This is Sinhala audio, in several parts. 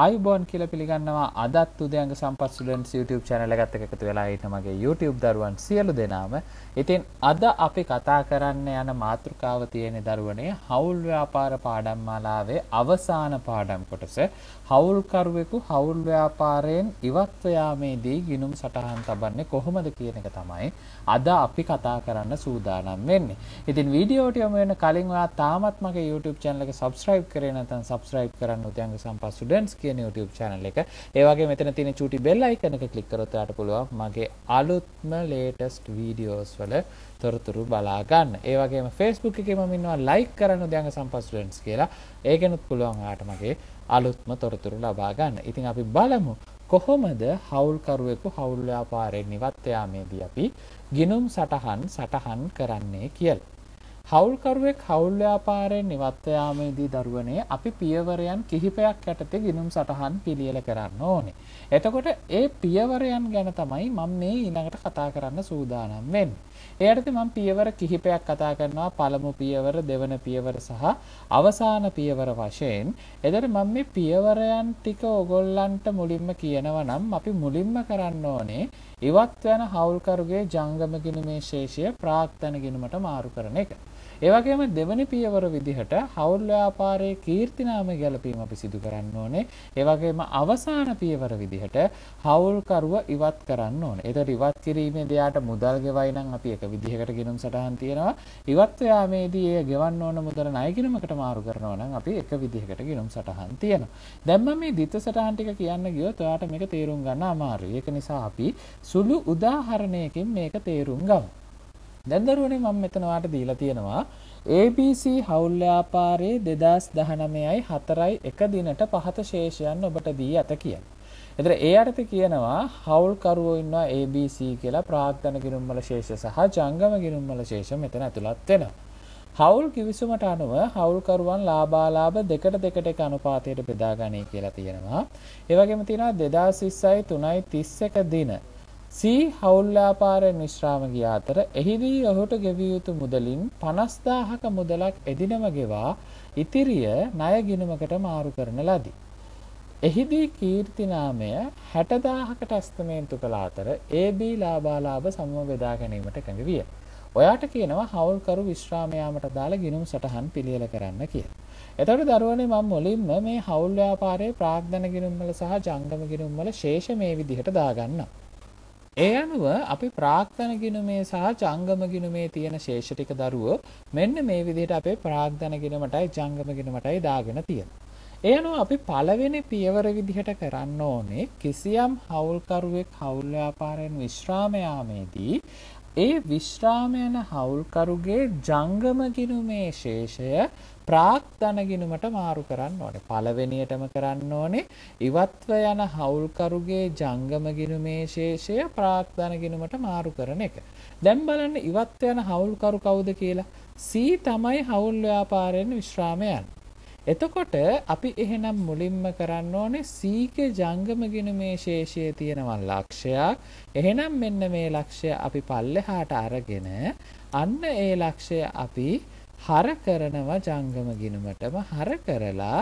ආයුබෝන් කියලා පිළිගන්නවා අදත් උදයන්ග සම්පත් ස්ටුඩන්ට්ස් YouTube channel එකත් එක්ක එකතු වෙලා ඉන්න මගේ YouTube දරුවන් සියලු දෙනාම. ඉතින් අද අපි කතා කරන්න යන මාතෘකාව තියෙන දරුවනේ හවුල් ව්‍යාපාර පාඩම් මාලාවේ අවසාන පාඩම් කොටස. හවුල්කරුවෙකු හවුල් ව්‍යාපාරයෙන් ඉවත්ව යාමේදී ගිණුම් සටහන් තබන්නේ කොහොමද කියන එක තමයි අද අපි කතා කරන්න සූදානම් වෙන්නේ. ඉතින් වීඩියෝට යොමු වෙන කලින් ඔයා තාමත් මගේ YouTube channel එක subscribe කරේ නැත්නම් subscribe කරන්න උදයන්ග සම්පත් ස්ටුඩන්ට්ස් තියෙන YouTube channel එක. ඒ වගේ මෙතන තියෙන චූටි bell icon එක click කරොත් ඔයාලට පුළුවන් මගේ අලුත්ම latest videos වල තොරතුරු බලා ගන්න. ඒ වගේම Facebook එකේ මම ඉන්නවා like කරන්න උදයන්ග සම්පත් students කියලා. ඒකෙනුත් පුළුවන් ඔයාලට මගේ අලුත්ම තොරතුරු ලබා ගන්න. ඉතින් අපි බලමු කොහොමද හවුල්කරුවෙකු හවුල් ව්‍යාපාරයෙන් ඉවත් යාමේදී අපි ගිනුම් සටහන් සටහන් කරන්නේ කියලා. හවුල්කරුවෙක් හවුල් ව්‍යාපාරයෙන් ඉවත් යාමේදී දරුවනේ අපි පියවරයන් කිහිපයක් යටතේ ගිනුම් සටහන් පිළියෙල කරන්න ඕනේ. එතකොට ඒ පියවරයන් ගැන තමයි මම මේ ඊළඟට කතා කරන්න සූදානම් වෙන්නේ. එයටදී මම පියවර කිහිපයක් කතා කරනවා පළමු පියවර දෙවන පියවර සහ අවසාන පියවර වශයෙන්. එතකොට මම මේ පියවරයන් ටික ඕගොල්ලන්ට මුලින්ම කියනවා නම් අපි මුලින්ම කරන්න ඕනේ ඉවත් වෙන හවුල්කරුගේ ජංගම ගිණුමේ ශේෂය ප්‍රාක්තන ගිණුමට මාරු කරන එක. ඒ වගේම දෙවනි පියවර විදිහට හවුල් ව්‍යාපාරයේ කීර්තිනාම ගැලපීම අපි සිදු කරන්න ඕනේ. ඒ වගේම අවසාන පියවර විදිහට හවුල්කරුව ඉවත් කරන්න ඕනේ. ඒතර ඉවත් කිරීමේදී යාට මුදල් ගෙවයි නම් අපි ශක්තියක විදිහකට ගිණුම් සටහන් තියෙනවා. ඉවත් යාමේදී එය ගෙවන්න ඕන මුදල ණය ගිණුමකට මාරු කරනවා නම් අපි එක විදිහකට ගිණුම් සටහන් තියෙනවා. දැන් මම මේ ද්විත සටහන් ටික කියන්න ගියොත් ඔයාලට මේක තේරුම් ගන්න අමාරුයි. ඒක නිසා අපි සුළු උදාහරණයකින් මේක තේරුම් ගමු. දැන් දරුවනේ මම මෙතන වාට දීලා තියෙනවා ABC හවුල් ව්‍යාපාරයේ 2019යි 4යි 1 දිනට පහත ශේෂයන් ඔබට දී ඇත කියලා. එතන ඒ අර්ථ කියනවා හවුල් කරුවෝ ඉන්නවා ABC කියලා ප්‍රාග්ධන ගිනුම්වල ශේෂ සහ ජංගම ගිනුම්වල ශේෂ මෙතන ඇතුළත් වෙනවා. හවුල් කිවිසුමට අනුව හවුල් කරුවන් ලාභාලාභ දෙකට දෙකට එක අනුපාතයට බෙදා ගනී කියලා තියෙනවා. ඒ වගේම තියෙනවා 2020යි 3යි දින සී හවුල් ව්‍යාපාරයෙන් විශ්‍රාම ගිය අතර එහිදී ඔහුට ගෙවිය යුතු මුදලින් 50000ක මුදලක් එදිනම ගෙවා ඉතිරිය ණය ගිණුමකට මාරු කරන ලදී. එහිදී කීර්ති නාමය 60000කට අස්තමේන්තු කළ අතර AB ලාභාලාභ සමව බෙදා ගැනීමට කැඟ විය. ඔයාට කියනවා හවුල්කරු විශ්‍රාම යාමට දාලා ගිනුම් සටහන් පිළියෙල කරන්න කියලා. එතකොට දරුවනේ මම මුලින්ම මේ හවුල් ව්‍යාපාරයේ ප්‍රාග්ධන ගිනුම් වල සහ ජංගම ගිනුම් වල ශේෂ මේ විදිහට දාගන්නවා. ඒ අනුව අපි ප්‍රාග්ධන ගිනුමේ සහ ජංගම ගිනුමේ තියෙන ශේෂ ටික දරුවෝ මෙන්න මේ විදිහට අපේ ප්‍රාග්ධන ගිනුමටයි ජංගම ගිනුමටයි දාගෙන තියෙනවා. එයනු අපි පළවෙනි පියවර විදිහට කරන්න ඕනේ කිසියම් හවුල්කරුවෙක් හවුල් ව්‍යාපාරයෙන් විශ්‍රාම යාමේදී ඒ විශ්‍රාම යන හවුල්කරුගේ ජංගම ගිණුමේ ශේෂය ප්‍රාග්ධන ගිණුමට මාරු කරන්න ඕනේ. පළවෙනියටම කරන්න ඕනේ ඉවත්ව යන හවුල්කරුගේ ජංගම ගිණුමේ ශේෂය ප්‍රාග්ධන ගිණුමට මාරු කරන එක. දැන් බලන්න ඉවත්ව යන හවුල්කරු කවුද කියලා. C තමයි හවුල් ව්‍යාපාරයෙන් විශ්‍රාම යන්නේ. එතකොට අපි එහෙනම් මුලින්ම කරන්න ඕනේ සීක ජංගමගෙන මේ ශේෂයේ තියෙනවා ලක්ෂයක්. එහෙනම් මෙන්න මේ ලක්ෂය අපි පල්ලෙහාට අරගෙන අන්න ඒ ලක්ෂය අපි හර කරනවා ජංගම ගිණුමටම හර කරලා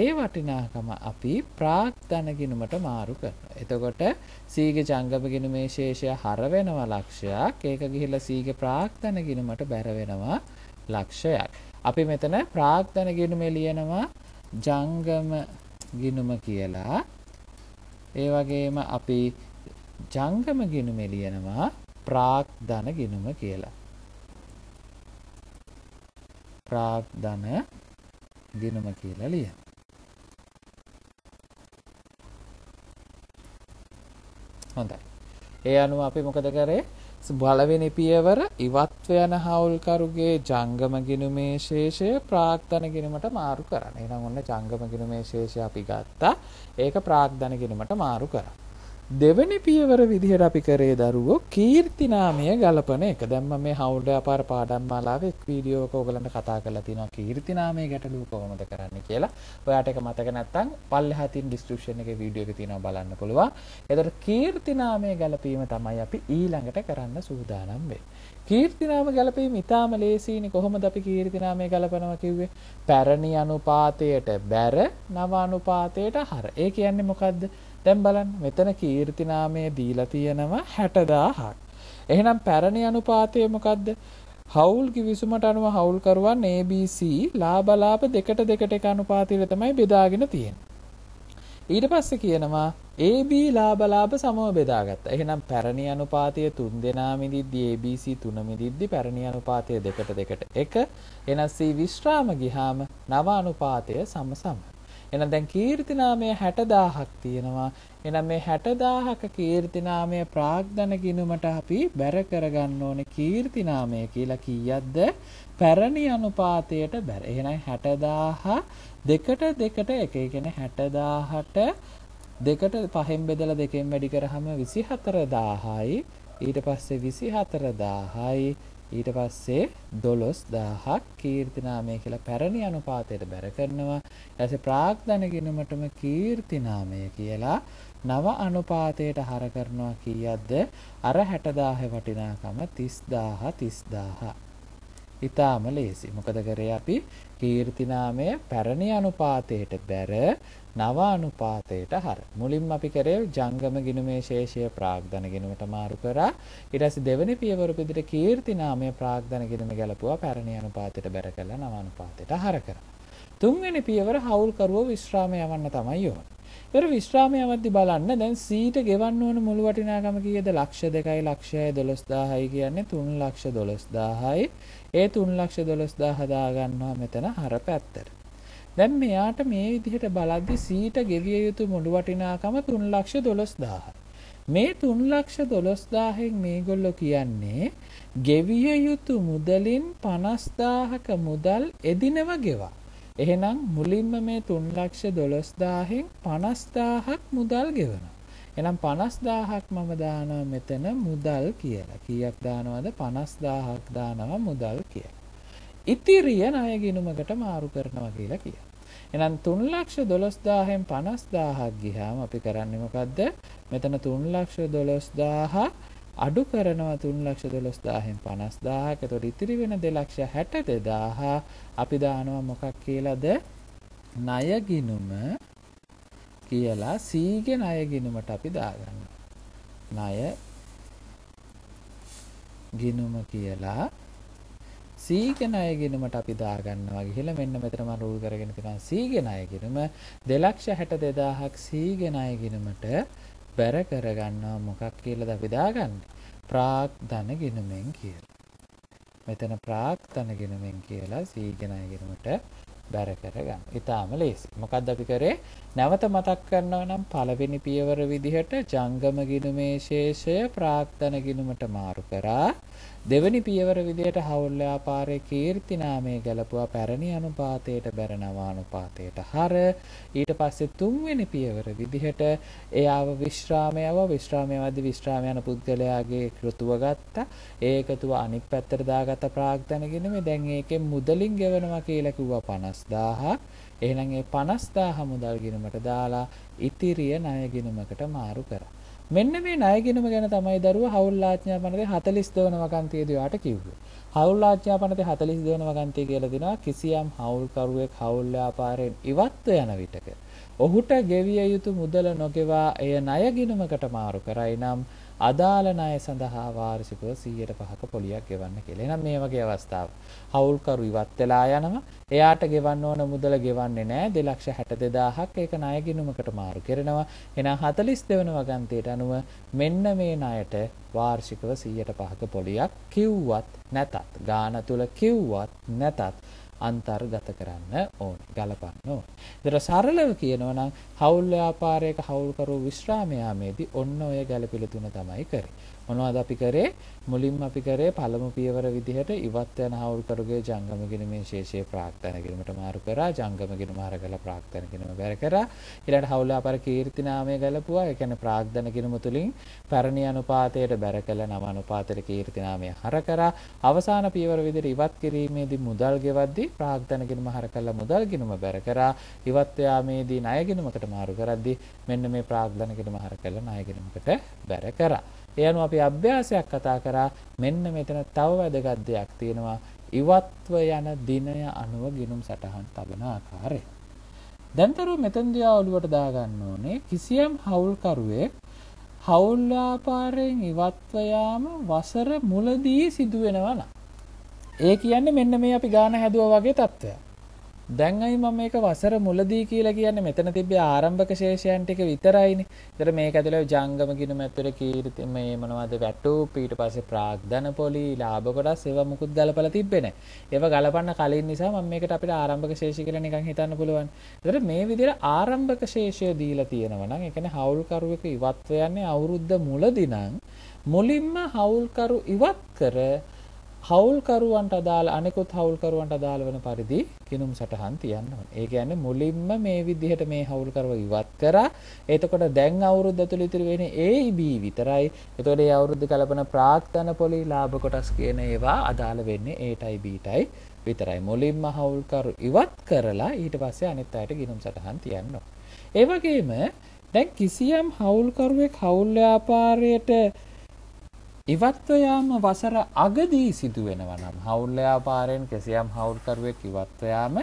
ඒ වටිනාකම අපි ප්‍රාග්ධන ගිණුමට මාරු කරනවා. එතකොට සීග ජංගම ගිණුමේ ශේෂය හර වෙනවා ලක්ෂයක්. ඒක ගිහිල්ලා සීග ප්‍රාග්ධන ගිණුමට බැර වෙනවා ලක්ෂයක්. අපි මෙතන ප්‍රාග්ධන ගිණුමේ ලියනවා ජංගම ගිණුම කියලා. ඒ වගේම අපි ජංගම ගිණුමේ ලියනවා ප්‍රාග්ධන ගිණුම කියලා. ප්‍රාග්ධන ගිණුම කියලා ලියනවා. හොඳයි. ඒ අනුව අපි මොකද කරේ? බලවෙනි පියවර ඉවත් වෙන හවුල්කරුගේ ජංගම ගිනුමේ ශේෂය ප්‍රාග්ධන ගිනුමට මාරු කරන්න. එහෙනම් ඔන්න ජංගම ගිනුමේ ශේෂය අපි ගත්තා. ඒක ප්‍රාග්ධන ගිනුමට මාරු කරන්න. දෙවනි පියවර විදිහට අපි කරේ දරුවෝ කීර්ති නාමය ගලපන එක. දැන් මම මේ හවුල්ඩ අපාර පාඩම් මාලාවේ එක් වීඩියෝ එකක ඔයගලන්ට කතා කරලා තිනවා කීර්ති නාමයේ ගැටලුව කොහොමද කරන්න කියලා. ඔයාට ඒක මතක නැත්නම් පල්ලෙහා තියෙන description එකේ වීඩියෝ එක තියෙනවා බලන්න පුළුවන්. එතකොට කීර්ති නාමයේ ගැලපීම තමයි අපි ඊළඟට කරන්න සූදානම් වෙන්නේ. කීර්ති නාම ගැලපීම ඊටාම ලේසියිනේ කොහොමද අපි කීර්ති නාමය ගලපනවා කිව්වේ? පැරණි අනුපාතයට බැර නව අනුපාතයට හර. ඒ කියන්නේ මොකද්ද? දැන් බලන්න මෙතන කීර්ති නාමය දීලා තියෙනවා 60000ක්. එහෙනම් පැරණි අනුපාතය මොකද්ද? හවුල් කිවිසුමට අනුව හවුල්කරුවන් ABC ලාභ ලාභ දෙකට දෙකට එක අනුපාතයකට තමයි බෙදාගෙන තියෙන්නේ. ඊට පස්සේ කියනවා AB ලාභ ලාභ සමව බෙදාගත්තා. එහෙනම් පැරණි අනුපාතය 3 දෙනා මිදිද්දි ABC 3 මිදිද්දි පැරණි අනුපාතය දෙකට දෙකට 1. එනස් C විස්්‍රාම ගිහාම නව අනුපාතය සම සමයි. එහෙනම් දැන් කීර්තිනාමය 60000ක් තියෙනවා. එහෙනම් මේ 60000ක කීර්තිනාමය ප්‍රාග්ධන ගිණුමට අපි බැර කරගන්න ඕනේ කීර්තිනාමය කියලා කීයක්ද? පැරණි අනුපාතයට බැර. එහෙනම් 60000 දෙකට දෙකට එක. ඒ කියන්නේ 60000ට දෙකට පහෙන් බෙදලා දෙකෙන් වැඩි කරාම 24000යි. ඊට පස්සේ 24000යි ඊට පස්සේ 12000ක් කීර්තිනාමය කියලා පැරණි අනුපාතයට බැර කරනවා. ඊටසේ ප්‍රාග්ධන ගිණුමටම කීර්තිනාමය කියලා නව අනුපාතයට හර කරනවා කීයක්ද? අර 60000 වටිනාකම 30000 30000. ඊටාම ලේසි. මොකද කරේ අපි කීර්තිනාමය පැරණි අනුපාතයට බැර නවානුපාතයට හර. මුලින්ම අපි කරේ ජංගම ගිනුමේ ශේෂය ප්‍රාග්ධන ගිනුමට මාරු කරා. ඊට පස්සේ දෙවෙනි පියවර පිටිට කීර්ති නාමය ප්‍රාග්ධන ගිනුම ගැලපුවා පැරණි අනුපාතයට බැර කළා නවානුපාතයට හර කරා. තුන්වෙනි පියවර හවුල්කරුවෝ විශ්‍රාමය යවන්න තමයි යොවන්නේ. ඒර විශ්‍රාමය අවදි බලන්න දැන් සීට ගෙවන්න ඕන මුළු වටිනාකම කීයද ලක්ෂ දෙකයි ලක්ෂයයි දොළොස් දාහයි කියන්නේ තුන් ලක්ෂ දොළොස් දාහයි ඒ තුන් ලක්ෂ දොළොස් දාහ දාගන්නවා මෙතන හර පැත්තට දැන් මෙයාට මේ විදිහට බලද්දි සීට ගෙවිය යුතු මුළු වටිනාකම 312000යි. මේ 312000න් මේගොල්ලෝ කියන්නේ ගෙවිය යුතු මුදලින් 50000ක මුදල් එදිනව ගෙවා. එහෙනම් මුලින්ම මේ 312000න් 50000ක් මුදල් ගෙවනවා. එහෙනම් 50000ක් මම දානවා මෙතන මුදල් කියලා. කීයක් දානවද? 50000ක් දානවා මුදල් කියලා. ඉතිරිය ණය ගිණුමකට මාරු කරනවා කියලා කියනවා. එහෙනම් 312000න් 50000ක් ගියාම අපි කරන්නේ මොකද්ද? මෙතන 312000 අඩු කරනවා 312000න් 50000ක. එතකොට ඉතිරි වෙන 262000 අපි දානවා මොකක් කියලාද? ණය ගිණුම කියලා සීගේ ණය ගිණුමට අපි දාගන්නවා. ණය ගිණුම කියලා C ගේ ණය ගිණුමට අපි දාගන්නවා ගිහිල්ලා මෙන්න මෙතන මම රූල් කරගෙන තියෙනවා C ගේ ණය ගිණුම 262000ක් C ගේ ණය ගිණුමට බැර කරගන්නවා මොකක් කියලාද අපි දාගන්නේ ප්‍රාග් ධන ගිණුමෙන් කියලා මෙතන ප්‍රාග් ධන ගිණුමෙන් කියලා C ගේ ණය ගිණුමට බැර කරගන්න. ඊටාම ලේසි. මොකද්ද අපි කරේ? නැවත මතක් කරනවා නම් පළවෙනි පියවර විදිහට ජංගම ගිණුමේ ශේෂය ප්‍රාග්ධන ගිණුමට මාරු කරා. දෙවනි පියවර විදියට හවුල් ව්‍යාපාරයේ කීර්ති නාමය ගැලපුවා පැරණි අනුපාතයට බැරනවා අනුපාතයට හර ඊට පස්සේ තුන්වෙනි පියවර විදිහට එයාව විශ්‍රාමයව විශ්‍රාමයවදී විශ්‍රාම යන පුද්ගලයාගේ කෘතුව ගත්තා ඒ එකතුව අනිත් පැත්තට දාගත්ත ප්‍රාග්ධනගෙන මේ දැන් ඒකෙන් මුදලින් ගෙවනවා කියලා කිව්වා 50000ක් එහෙනම් ඒ 50000 මුදල් ගිණුමට දාලා ඉතිරිය ණය ගිණුමකට මාරු කරා මෙන්න මේ ණය ගිණුම ගැන තමයි දරුවා හවුල් ආඥාපනතේ 40 දවන වකන්තියේදී ඔයාට කිව්වේ. හවුල් ආඥාපනතේ 40 දවන වකන්තිය කියලා දෙනවා කිසියම් හවුල්කරුවෙක් හවුල් ව්‍යාපාරයෙන් ඉවත්ව යන විටක ඔහුට ගෙවිය යුතු මුදල නොගෙවා එය ණය ගිණුමකට මාරු කරයි නම් අදාළ ණය සඳහා වාර්ෂිකව 105ක පොලියක් ගෙවන්න කියලා. එහෙනම් මේ වගේ අවස්ථාව. හවුල්කරු ඉවත් වෙලා යනවා. එයාට ගෙවන්න ඕන මුදල ගෙවන්නේ නැහැ. 262000ක් ඒක ණය ගිණුමකට මාරු කරනවා. එහෙනම් 42 වෙනි වගන්තියට අනුව මෙන්න මේ ණයට වාර්ෂිකව 105ක පොලියක් කිව්වත් නැතත්, ගාන තුල කිව්වත් නැතත් අන්තර්ගත කරන්න ඕන ගලපන්න ඕන. ඒතර සරලව කියනවා නම් හවුල් ව්‍යාපාරයක හවුල්කරුවෝ විශ්‍රාම යාමේදී ඔන්න ඔය ගැළපිලි තුන තමයි කරේ. මොනවද අපි කරේ මුලින්ම අපි කරේ පළමු පියවර විදිහට ඉවත් යන හවුල් කරුගේ ජංගම ගිනුමේ ශේෂයේ ප්‍රාක්තන ගිනුමට මාරු කරා ජංගම ගිනුම හරකලා ප්‍රාක්තන ගිනුම බැර කරා ඊළඟට හවුල අපර කීර්ති නාමය ගලපුවා ඒ කියන්නේ ප්‍රාග්ධන ගිනුම තුලින් පැරණි අනුපාතයට බැර කළ නව අනුපාතයට කීර්ති නාමය හර කරා අවසාන පියවර විදිහට ඉවත් කිරීමේදී මුදල් ගෙවද්දී ප්‍රාග්ධන ගිනුම හරකලා මුදල් ගිනුම බැර කරා ඉවත් යාමේදී ණය ගිනුමකට මාරු කරද්දී මෙන්න මේ ප්‍රාග්ධන ගිනුම හරකලා ණය ගිනුමකට බැර කරා ඒ අනුව අපි අභ්‍යාසයක් කතා කරා මෙන්න මෙතන තව වැදගත් දෙයක් තියෙනවා ඉවත්ව යන දිනය අනුව ගිනුම් සටහන් තබන ආකාරය. දැන්තරු මෙතනදී ඔළුවට දාගන්න ඕනේ කිසියම් හවුල්කරුවෙක් හවුල් ව්‍යාපාරයෙන් ඉවත්ව යාම වසර මුලදී සිදු වෙනවා නම් ඒ කියන්නේ මෙන්න මේ අපි ගාන හැදුවා වගේ තත්ත්වයක්. දැන් අයි මම මේක වසර මුලදී කියලා කියන්නේ මෙතන තිබ්බේ ආරම්භක ශේෂයන් ටික විතරයිනේ. ඒතර මේක ඇතුළේ ජංගම ගිනුම ඇතුළේ කීර්ති මේ මොනවද වැටුප් ඊට පස්සේ ප්‍රාග්ධන පොලි ලාභ කොටස් ඒවා මුකුත් ගලපලා තිබ්බේ නැහැ. ඒවා ගලපන්න කලින් නිසා මම මේකට අපිට ආරම්භක ශේෂය කියලා නිකන් හිතන්න පුළුවන්. ඒතර මේ විදිහට ආරම්භක ශේෂය දීලා තියෙනවා නම් ඒ කියන්නේ හවුල්කරුවෙක් ඉවත්ව යන්නේ අවුරුද්ද මුලදී නම් මුලින්ම හවුල්කරු ඉවත් කර හවුල්කරුවන්ට අදාළ අනෙකුත් හවුල්කරුවන්ට අදාළ වෙන පරිදි කිනුම් සටහන් තියන්න ඕනේ. ඒ කියන්නේ මුලින්ම මේ විදිහට මේ හවුල්කරුව ඉවත් කරා. එතකොට දැන් අවුරුද්ද ඇතුළේ ඉතිරි වෙන්නේ AIB විතරයි. එතකොට මේ අවුරුද්ද කලපන ප්‍රාක්තන පොලි ලාභ කොටස් කියන ඒවා අදාළ වෙන්නේ Aටයි Bටයි විතරයි. මුලින්ම හවුල්කරු ඉවත් කරලා ඊට පස්සේ අනිත් අයට කිනුම් සටහන් තියන්න ඕනේ. ඒ වගේම දැන් කිසියම් හවුල්කරුවෙක් හවුල් ව්‍යාපාරයට ඉවත්ව යාම වසර අගදී සිදුවෙනවා නම් හවුල් ව්‍යාපාරයෙන් කෙසියම් හවුල්කරුවෙක් ඉවත්ව යාම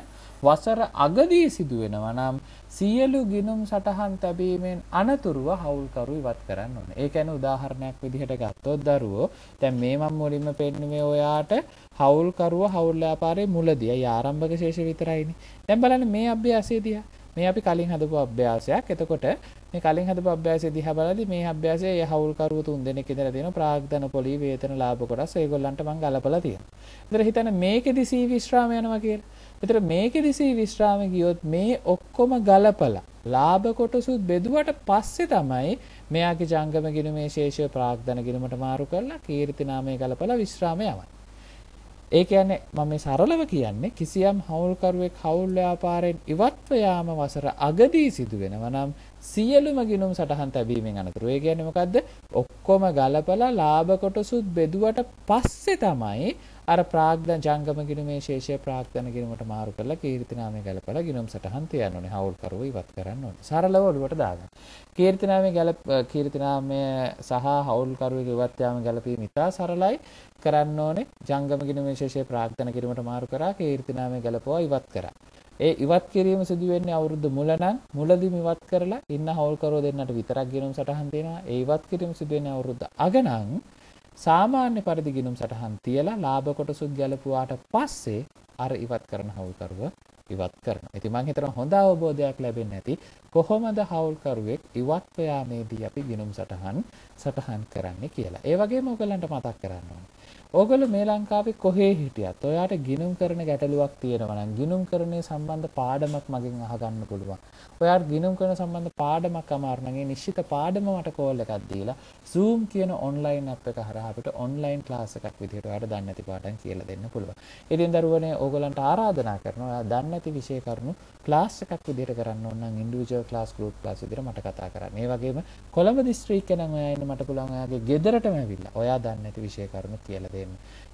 වසර අගදී සිදුවෙනවා නම් සියලු ගිනුම් සටහන් තැබීමෙන් අනතුරුව හවුල්කරු ඉවත් කරන්න ඕනේ. ඒ කියන්නේ උදාහරණයක් විදිහට ගත්තොත් දරුවෝ දැන් මේ මම මුලින්ම පෙන්නුවේ ඔයාට හවුල්කරුව හවුල් ව්‍යාපාරයේ මුලදී අය ආරම්භක ශේෂ විතරයිනේ. දැන් බලන්න මේ අභ්‍යාසයේදී මේ අපි කලින් හදපු අභ්‍යාසයක්. එතකොට මේ කලින් හදපු අභ්‍යාසය දිහා බලද්දි මේ අභ්‍යාසය යහවුල්කරුව තුන් දෙනෙක් ඉඳලා තියෙනවා ප්‍රාග්ධන පොලී වේතන ලාභ කොටස් ඒගොල්ලන්ට මම ගලපලා තියෙනවා. ඒතර හිතන්න මේකෙදි සී විශ්‍රාම යනවා කියලා. ඒතර මේකෙදි සී විශ්‍රාම ගියොත් මේ ඔක්කොම ගලපලා ලාභ කොටසුත් බෙදුවට පස්සේ තමයි මෙයාගේ ජංගම ගිණුමේ ශේෂය ප්‍රාග්ධන ගිණුමට මාරු කරලා කීර්ති නාමය ගලපලා විශ්‍රාම යවන්නේ. ඒ කියන්නේ මම මේ සරලව කියන්නේ කිසියම් හවුල්කරුවෙක් හවුල් ව්‍යාපාරයෙන් ඉවත්ව යාම වසර අගදී සිදුවෙනවා නම් සියලුම ගිණුම් සටහන් තැබීමෙන් අනතුරු. ඒ කියන්නේ මොකද්ද? ඔක්කොම ගලපලා ලාභ කොටසුත් බෙදුවට පස්සේ තමයි අර ප්‍රාග්ධන ජංගම ගිණුමේ ශේෂය ප්‍රාග්ධන ගිණුමට මාරු කරලා කීර්තිනාමය ගැලපලා ගිණුම් සටහන් තියන්න ඕනේ. හවුල්කරුවෝ ඉවත් කරන්න ඕනේ. සරලව ඔළුවට දාගන්න. කීර්තිනාමය ගැලප කීර්තිනාමය සහ හවුල්කරුවෙකු ඉවත් යාම ගැලපීම ඉතා සරලයි. කරන්න ඕනේ ජංගම ගිණුමේ ශේෂය ප්‍රාග්ධන ගිණුමට මාරු කරා කීර්තිනාමය ගැලපුවා ඉවත් කරා. ඒ ඉවත් කිරීම සිදු වෙන්නේ අවුරුදු මුල නම් මුලදිම ඉවත් කරලා ඉන්න හවුල්කරුවෝ දෙන්නට විතරක් ගිනුම් සටහන් තියෙනවා. ඒ ඉවත් කිරීම සිදු වෙන්නේ අවුරුද්ද අග නම් සාමාන්‍ය පරිදි ගිනුම් සටහන් තියලා ලාභ කොටසුත් ගැලපුවාට පස්සේ අර ඉවත් කරන හවුල්කරුව ඉවත් කරනවා. ඉතින් මම හිතනවා හොඳ අවබෝධයක් ලැබෙන්නේ නැති කොහොමද හවුල්කරුවෙක් ඉවත්ව යාමේදී අපි ගිනුම් සටහන් සටහන් කරන්නේ කියලා. ඒ වගේම ඔයගලන්ට මතක් කරන්න ඕනේ. ඕගොල්ලෝ මේ ලංකාවේ කොහේ හිටියත් ඔයාට ගිනුම් කරන ගැටලුවක් තියෙනවා නම් ගිනුම් කරන්නේ සම්බන්ධ පාඩමක් මගෙන් අහගන්න පුළුවන්. ඔයාට ගිනුම් කරන සම්බන්ධ පාඩමක් අමාරු නම් ඒ නිශ්චිත පාඩම මට කෝල් එකක් දීලා Zoom කියන ඔන්ලයින් app එක හරහා අපිට ඔන්ලයින් class එකක් විදිහට ඔයාට දන්නේ නැති පාඩම් කියලා දෙන්න පුළුවන්. ඉතින් දරුවනේ ඕගොල්ලන්ට ආරාධනා කරනවා ඔයා දන්නේ නැති විෂය කරුණු class එකක් විදිහට කරන්න ඕන නම් individual class group class විදිහට මට කතා කරන්න. ඒ වගේම කොළඹ දිස්ත්‍රික්කේ නම් ඔයා ඉන්න මට පුළුවන් ඔයාගේ ගෙදරටම ඇවිල්ලා ඔයා දන්නේ නැති විෂය කරුණු කියලා දෙන්න.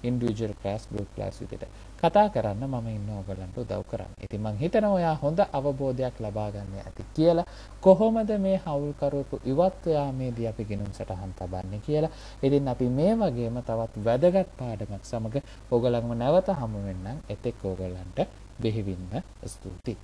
ඉන්ඩිවිජුවල් ක්ලාස් ගෲප් ක්ලාස් විදිහට. කතා කරන්න මම ඉන්න ඕගලන්ට උදව් කරන්න. ඉතින් මං හිතනවා ඔයා හොඳ අවබෝධයක් ලබා ගන්න ඇති කියලා. කොහොමද මේ හවුල්කරුවෙකු ඉවත් යාමේදී අපි ගිනුම් සටහන් තබන්නේ කියලා. ඉතින් අපි මේ වගේම තවත් වැදගත් පාඩමක් සමග ඕගලන්ව නැවත හමු වෙන්නම්. එතෙක් ඕගලන්ට බෙහෙවින්ම ස්තුතියි.